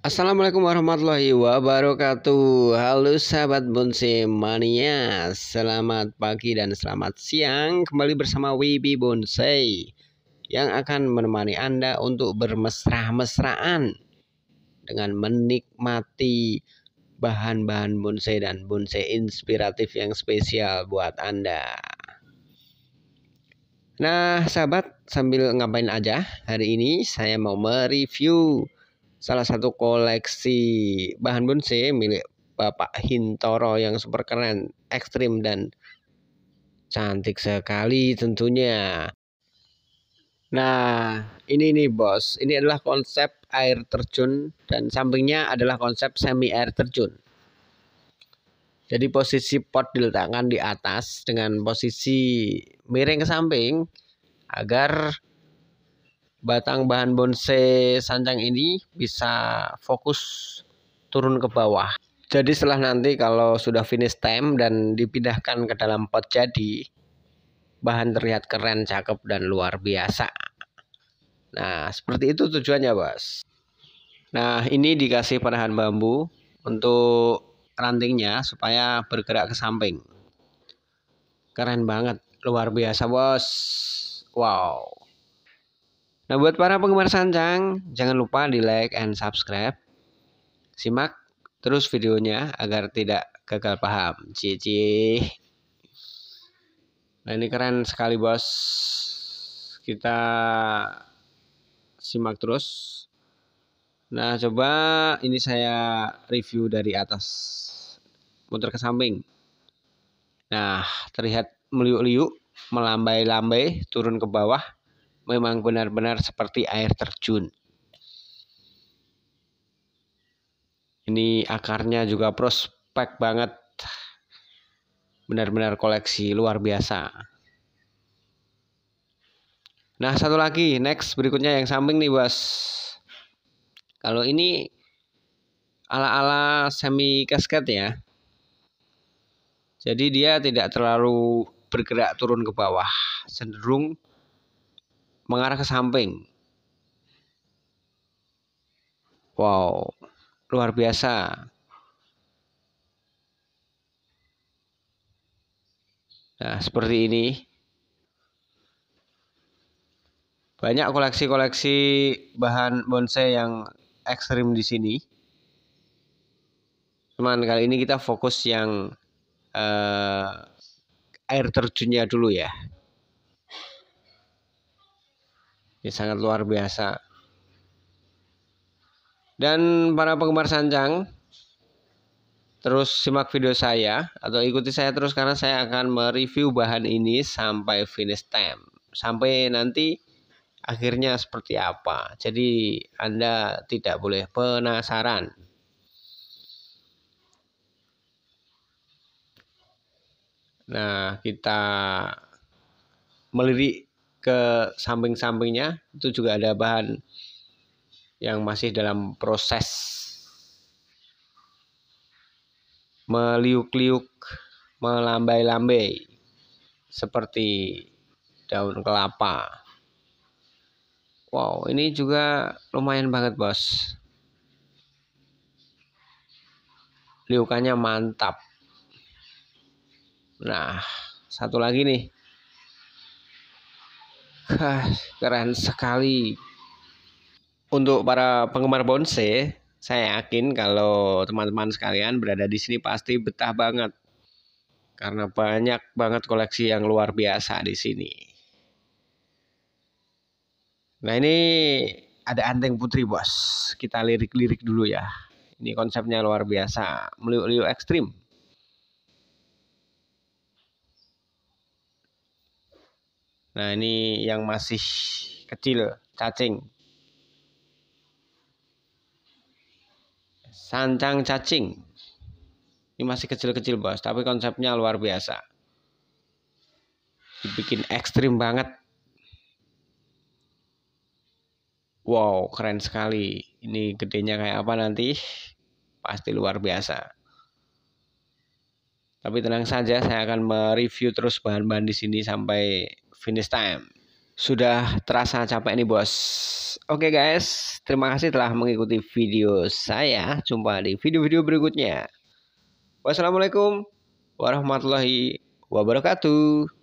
Assalamualaikum warahmatullahi wabarakatuh Halo sahabat bonsai mania Selamat pagi dan selamat siang Kembali bersama Wibi Bonsai Yang akan menemani Anda untuk bermesra-mesraan Dengan menikmati bahan-bahan bonsai dan bonsai inspiratif yang spesial buat Anda Nah sahabat sambil ngapain aja Hari ini saya mau mereview salah satu koleksi bahan bonsai milik Bapak Hintoro yang super keren, ekstrim dan cantik sekali tentunya. Nah, ini nih bos, ini adalah konsep air terjun dan sampingnya adalah konsep semi air terjun. Jadi posisi pot diletakkan di atas dengan posisi miring ke samping agar batang bahan bonsai sancang ini bisa fokus turun ke bawah. Jadi setelah nanti kalau sudah finish stem dan dipindahkan ke dalam pot jadi, bahan terlihat keren, cakep, dan luar biasa. Nah, seperti itu tujuannya, Bos. Nah, ini dikasih perahan bambu untuk rantingnya supaya bergerak ke samping. Keren banget, luar biasa, Bos. Wow. Nah, buat para penggemar sancang, jangan lupa di like and subscribe. Simak terus videonya agar tidak gagal paham. Cici. Nah, ini keren sekali, Bos. Kita simak terus. Nah, coba ini saya review dari atas. Muter ke samping. Nah, terlihat meliuk-liuk, melambai-lambai, turun ke bawah memang benar-benar seperti air terjun. Ini akarnya juga prospek banget. Benar-benar koleksi luar biasa. Nah, satu lagi next berikutnya yang samping nih, Bos. Kalau ini ala-ala semi kasket ya. Jadi dia tidak terlalu bergerak turun ke bawah, cenderung mengarah ke samping. Wow, luar biasa. Nah, seperti ini. Banyak koleksi-koleksi bahan bonsai yang ekstrim di sini. Cuman kali ini kita fokus yang uh, air terjunnya dulu ya. Ini ya, sangat luar biasa. Dan para penggemar sanjang, terus simak video saya atau ikuti saya terus karena saya akan mereview bahan ini sampai finish time. Sampai nanti akhirnya seperti apa. Jadi Anda tidak boleh penasaran. Nah, kita melirik ke samping-sampingnya itu juga ada bahan yang masih dalam proses meliuk-liuk, melambai-lambai seperti daun kelapa. Wow, ini juga lumayan banget, Bos. Liukannya mantap. Nah, satu lagi nih Hah, keren sekali. Untuk para penggemar bonsai, saya yakin kalau teman-teman sekalian berada di sini pasti betah banget. Karena banyak banget koleksi yang luar biasa di sini. Nah ini ada anteng putri bos. Kita lirik-lirik dulu ya. Ini konsepnya luar biasa, meliuk-liuk ekstrim. Nah, ini yang masih kecil, cacing. Sancang cacing. Ini masih kecil-kecil, Bos, tapi konsepnya luar biasa. Dibikin ekstrim banget. Wow, keren sekali. Ini gedenya kayak apa nanti? Pasti luar biasa. Tapi tenang saja, saya akan mereview terus bahan-bahan di sini sampai finish time. Sudah terasa capek nih bos. Oke okay guys, terima kasih telah mengikuti video saya. Jumpa di video-video berikutnya. Wassalamualaikum warahmatullahi wabarakatuh.